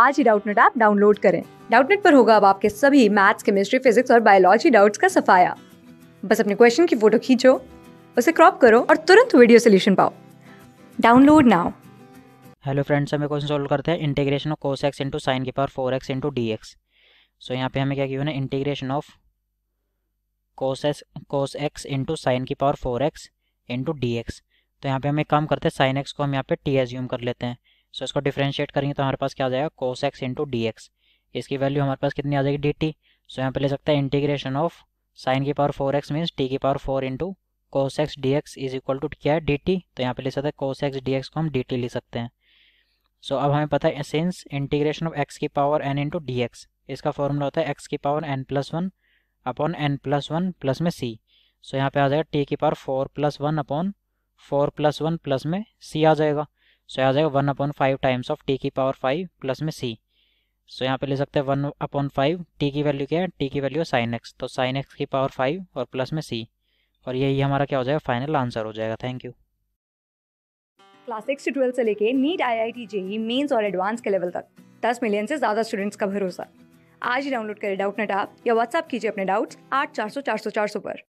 आज ही Doubtnut app download करें डाउटनेट पर होगा अब आपके सभी मैथ्स केमिस्ट्री फिजिक्स और बायोलॉजी डाउट्स का सफाया बस अपने क्वेश्चन की फोटो खींचो उसे क्रॉप करो और तुरंत वीडियो सोल्यूशन पाओ डाउनलोड नाउ हेलो फ्रेंड्स हमें क्वेश्चन सॉल्व करते हैं integration of cos x into sine के power four x into d x so यहाँ पे हमें क्या किया integration of cos x cos x into sine की power four x into d x तो यहाँ पे हम एक काम करते हैं साइन एक्स को हम यहाँ पे टी एज्यूम कर लेते हैं सो इसको डिफ्रेंशिएट करेंगे तो हमारे पास क्या आ जाएगा cos x into d x इसकी वैल्यू हमारे पास कितनी आ जाएगी डी टी सो यहाँ पे ले सकते हैं इंटीग्रेशन ऑफ साइन की power four x means t की power four into cos x d x is equal to क्या है डी टी तो यहाँ पे ले सकते हैं कोस एक्स डी एक्स को हम डी टी ले सकते हैं सो so, अब हमें पता है सिंस इंटीग्रेशन ऑफ एक्स की power n into d x इसका फॉर्मूला होता है एक्स की power n plus one upon n plus one plus में सी सो so, यहाँ पे आ जाएगा टी की power four plus one upon four plus one plus में सी आ जाएगा सो आ जाएगा one upon five times of t की पावर फाइव प्लस में सी सो यहाँ पे ले सकते हैं वन अपॉन फाइव टी की वैल्यू क्या है टी की वैल्यू है साइन एक्स तो साइन एक्स की पावर फाइव और प्लस में सी और यही हमारा क्या हो जाएगा फाइनल आंसर हो जाएगा थैंक यू क्लास सिक्स से ट्वेल्थ से लेके NEET I I T JEE mains और एडवांस के लेवल तक दस मिलियन से ज़्यादा स्टूडेंट्स का भरोसा आज ही डाउनलोड करें डाउट नेट ऐप या व्हाट्सअप कीजिए अपने डाउट्स आठ चार सौ चार सौ चार सौ पर